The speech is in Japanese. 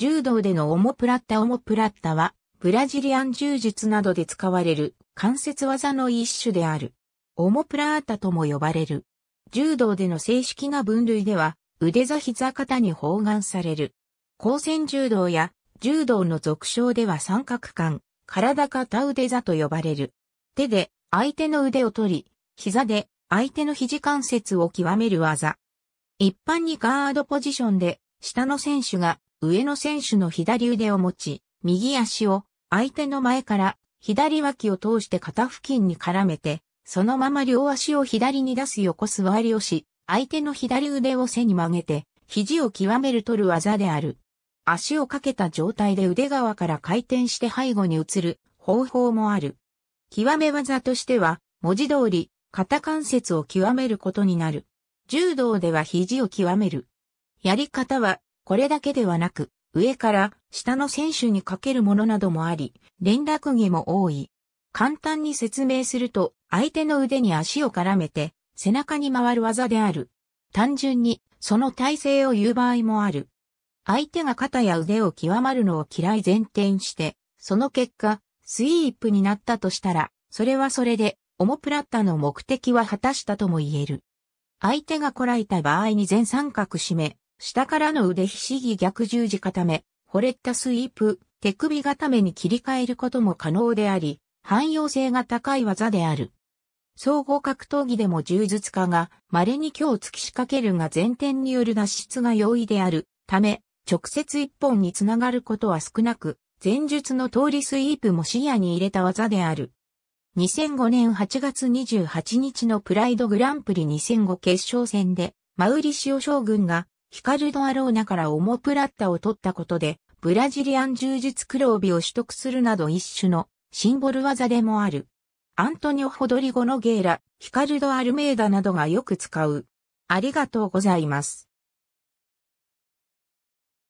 柔道でのオモプラッタオモプラッタは、ブラジリアン柔術などで使われる関節技の一種である。オモプラータとも呼ばれる。柔道での正式な分類では、腕座膝肩に包含される。光線柔道や柔道の俗称では三角間、体肩腕座と呼ばれる。手で相手の腕を取り、膝で相手の肘関節を極める技。一般にガードポジションで、下の選手が上野選手の左腕を持ち、右足を相手の前から左脇を通して肩付近に絡めて、そのまま両足を左に出す横座りをし、相手の左腕を背に曲げて、肘を極める取る技である。足をかけた状態で腕側から回転して背後に移る方法もある。極め技としては、文字通り、肩関節を極めることになる。柔道では肘を極める。やり方は、これだけではなく、上から下の選手にかけるものなどもあり、連絡下も多い。簡単に説明すると、相手の腕に足を絡めて、背中に回る技である。単純に、その体勢を言う場合もある。相手が肩や腕を極まるのを嫌い前転して、その結果、スイープになったとしたら、それはそれで、オモプラッタの目的は果たしたとも言える。相手がこらえた場合に全三角締め、下からの腕ひしぎ逆十字固め、惚れたスイープ、手首固めに切り替えることも可能であり、汎用性が高い技である。総合格闘技でも柔術家が稀に今日突き仕掛けるが前転による脱出が容易であるため、直接一本につながることは少なく、前述の通りスイープも視野に入れた技である。2005年8月28日のプライドグランプリ2005決勝戦で、マウリシオ将軍がヒカルド・アローナからオモプラッタを取ったことで、ブラジリアン柔術黒帯を取得するなど一種のシンボル技でもある。アントニオ・ホドリゴのゲーラ、ヒカルド・アルメーダなどがよく使う。ありがとうございます。